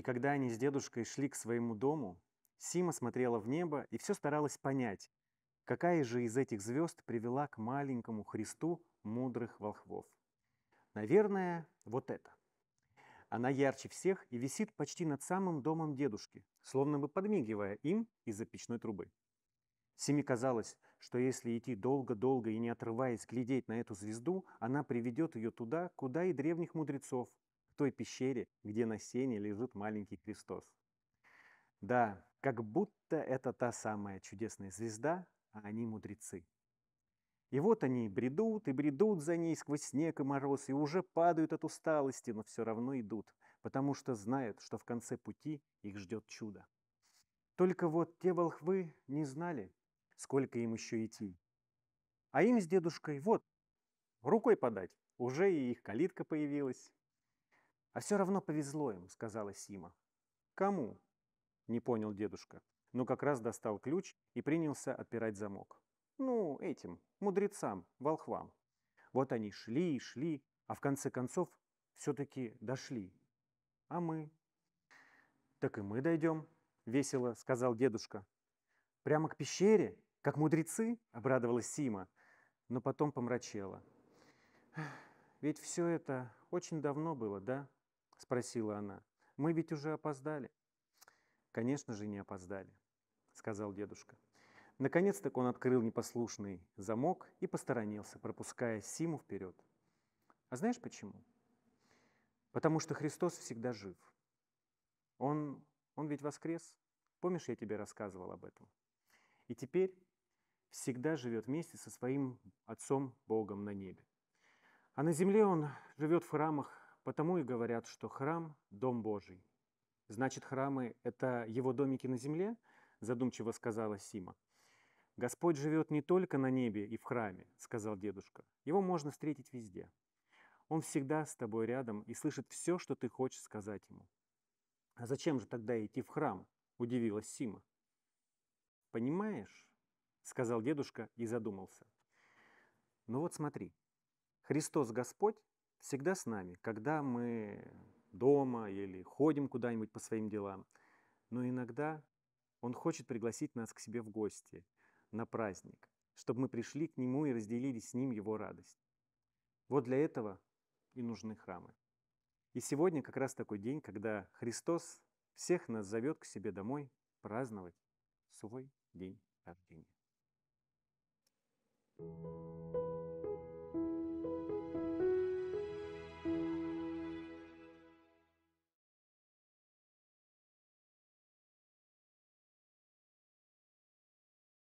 И когда они с дедушкой шли к своему дому, Сима смотрела в небо и все старалась понять, какая же из этих звезд привела к маленькому Христу мудрых волхвов. Наверное, вот это. Она ярче всех и висит почти над самым домом дедушки, словно бы подмигивая им из-за печной трубы. Симе казалось, что если идти долго-долго и не отрываясь глядеть на эту звезду, она приведет ее туда, куда и древних мудрецов, той пещере, где на сене лежит маленький Христос. Да, как будто это та самая чудесная звезда, а они мудрецы. И вот они бредут и бредут за ней сквозь снег и мороз, и уже падают от усталости, но все равно идут, потому что знают, что в конце пути их ждет чудо. Только вот те волхвы не знали, сколько им еще идти. А им с дедушкой вот, рукой подать, уже и их калитка появилась. «А все равно повезло им», — сказала Сима. «Кому?» — не понял дедушка, но как раз достал ключ и принялся отпирать замок. «Ну, этим, мудрецам, волхвам». Вот они шли и шли, а в конце концов все-таки дошли. «А мы?» «Так и мы дойдем», — весело сказал дедушка. «Прямо к пещере? Как мудрецы?» — обрадовалась Сима, но потом помрачела. «Ведь все это очень давно было, да?» спросила она. «Мы ведь уже опоздали». «Конечно же, не опоздали», — сказал дедушка. Наконец то он открыл непослушный замок и посторонился, пропуская Симу вперед. А знаешь почему? Потому что Христос всегда жив. Он, он ведь воскрес. Помнишь, я тебе рассказывал об этом? И теперь всегда живет вместе со своим Отцом Богом на небе. А на земле он живет в храмах Потому и говорят, что храм – дом Божий. Значит, храмы – это его домики на земле? Задумчиво сказала Сима. Господь живет не только на небе и в храме, сказал дедушка. Его можно встретить везде. Он всегда с тобой рядом и слышит все, что ты хочешь сказать ему. А зачем же тогда идти в храм? Удивилась Сима. Понимаешь, сказал дедушка и задумался. Ну вот смотри, Христос Господь всегда с нами, когда мы дома или ходим куда-нибудь по своим делам. Но иногда Он хочет пригласить нас к себе в гости, на праздник, чтобы мы пришли к Нему и разделили с Ним Его радость. Вот для этого и нужны храмы. И сегодня как раз такой день, когда Христос всех нас зовет к себе домой праздновать свой день рождения. thank you